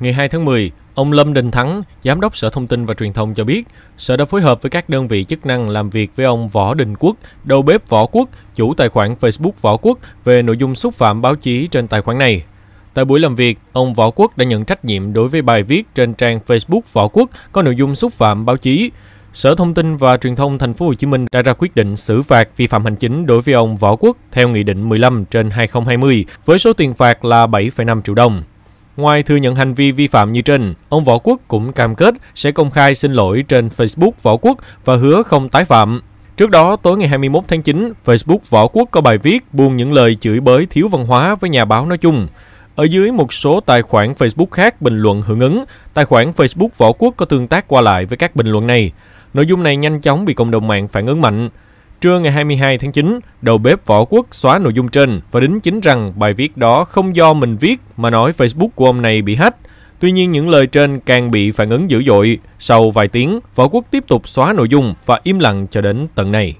Ngày 2 tháng 10, ông Lâm Đình Thắng, Giám đốc Sở Thông tin và Truyền thông cho biết, Sở đã phối hợp với các đơn vị chức năng làm việc với ông Võ Đình Quốc, đầu bếp Võ Quốc, chủ tài khoản Facebook Võ Quốc về nội dung xúc phạm báo chí trên tài khoản này. Tại buổi làm việc, ông Võ Quốc đã nhận trách nhiệm đối với bài viết trên trang Facebook Võ Quốc có nội dung xúc phạm báo chí. Sở Thông tin và Truyền thông Thành phố Hồ Chí Minh đã ra quyết định xử phạt vi phạm hành chính đối với ông Võ Quốc theo Nghị định 15 trên 2020 với số tiền phạt là 7,5 triệu đồng. Ngoài thừa nhận hành vi vi phạm như trên, ông Võ Quốc cũng cam kết sẽ công khai xin lỗi trên Facebook Võ Quốc và hứa không tái phạm. Trước đó, tối ngày 21 tháng 9, Facebook Võ Quốc có bài viết buông những lời chửi bới thiếu văn hóa với nhà báo nói chung. Ở dưới một số tài khoản Facebook khác bình luận hưởng ứng, tài khoản Facebook Võ Quốc có tương tác qua lại với các bình luận này. Nội dung này nhanh chóng bị cộng đồng mạng phản ứng mạnh. Trưa ngày 22 tháng 9, đầu bếp Võ Quốc xóa nội dung trên và đính chính rằng bài viết đó không do mình viết mà nói Facebook của ông này bị hack. Tuy nhiên những lời trên càng bị phản ứng dữ dội. Sau vài tiếng, Võ Quốc tiếp tục xóa nội dung và im lặng cho đến tận này.